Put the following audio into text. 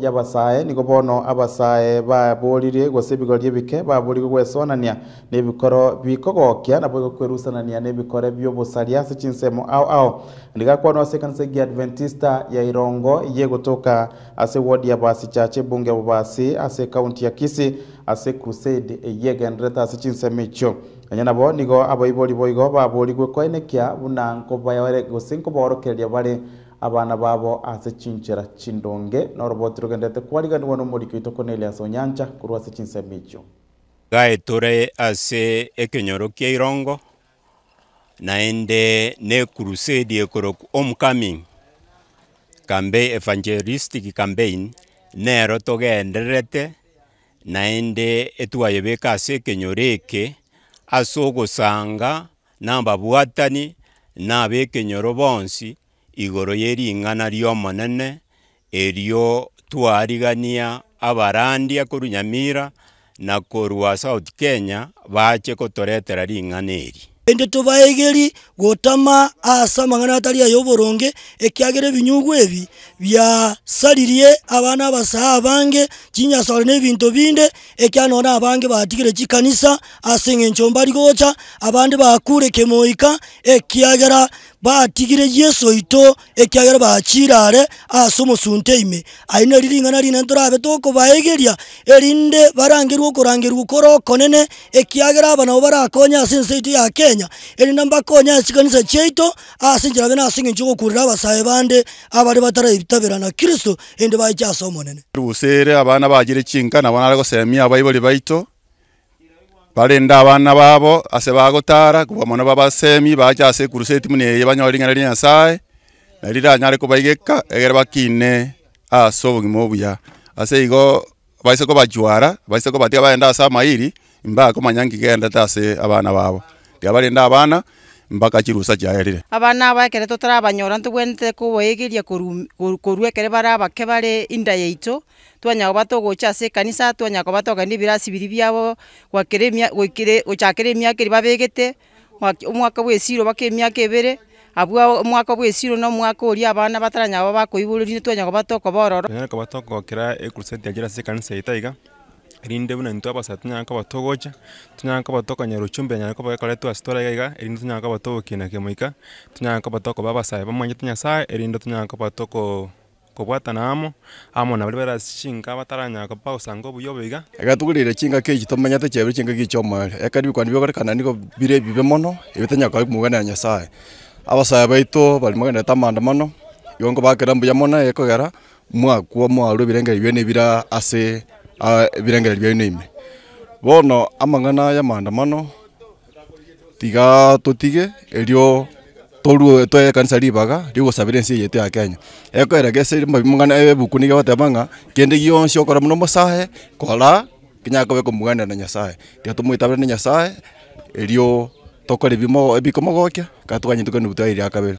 yabasaye niko bono abasaye babolirie gosebiko lyebike babolirie gwesonania nebikoro bikogokya nabo igokwerusanania nebikore byobosaria se chinsemo ao ao niga kwona ase ekanisa adventista ya irongo toka ase wodi ya basi chache bunge ya bobasi ase county ya kisi ase crusade eyegenderete ase chinsemo echio onye nabo nigo aboibori boigo babori gwekoenekia buna nkobayore gose nkoborokereria bare abana babo ase chinchera chindonge noroboti rogendete kwariganiwa nomoriki oito kona elias onyancha korwa ase chinsemo echio gaetore ase ekenyoro kia irongo naende ne crusade ekoroku homecoming kambe evangelistic campaign nero togenderete naende etwayebeka ase ekenyoro eke ase ogosanga na ababwatani na aba ekenyoro bonsi igoro ya ering'ana riomonene erio twarigania abarandia korwa nyamira na korwa south kenya bache gotoretera ring'ana eri ende tobaegeri gotama ase amang'ana atari ayo oboronge ekiagera ebinyugwa ebi biasaririe abana abasae abange chinyasorire na ebinto binde ekianona abange batigire chikanisa ase eng'encho mbari abande bakure kemoika ekiagera batigire yeso ito ekiagera bachirare ase omosunte ime aine riringana rine ntorabe tokobaegeria erinde barangerwa okorangerwa okora okonene ekiagera aba nabo barakonya ase ense ito ya kenya erinde mbakonya esikanisa chiaito ase ncherabe na ase eng'encho ogokurira abasae bande abare batarabitabera na kristo ende baiche ase omonene rusere abana bagire chinkana banare gosemia abaibori baito balenda abana babo ase bagotara kuba mono babasemi bacha ase kuruseti muneye banyore ringana lya nyasaye nariranyare kobaigeka egere bakine ase obogima obuya ase igo baise kobajwara baise kobatiga baenda ase amairi imbaga komanya nkigenda ta ase abana babo tiga barenda abana mbaka chirusa chiaerire abana abekere totarabanyora ntobwenete koboegeria korwa ekere bare abake bare inda yaito twanya goba togocha ase ekanisa twanya goba togenda ebirasi biri biabo gochakera emiaka eri babegete omwaka bwesiro baka emiaka ebere abwa omwaka bwesiro no mwaka oria abana bataranyaba bakoibororine twanya goba tokobororo koba togokera ecrusade yagera ase ekanisa yaitaiga erinde buna ntu abasa tunyanka batogocha tunyanka batokanya ruchumbe anyara ko bakore twasitora iga erinde tunyanka kina kemoika tunyanka batoko babasaye bamanye tunyasaye erinde tunyanka batoko kobwatana amo amo nabari barashinga bataranyaka bagosanga obuyobe iga iga tugurire chinga keki tomanyete chebere chinga keki chomare eka bikwana kana niko bire bibe mono ebitanyaka kumuganira nyasaye abasaye baito bari muganira tamandamano yongo bakera mbuya mona ekogera kuwa mwa ngeri byo nebira ase Ah, birengererio ine bono amang'ana ya maandamano tiga tutige erio toru toe kanisa ribaga rigusabira ensi yetu ya kenya ekoeregese mabi mang'ana ebuku eh, niga batemanga kende gionsi okora muno musae kora kinya kobe komugana na nyasaye tia tumwitabire na nyasaye erio tokore bimo ebikomogokia katukanyitukanibu twairi akabere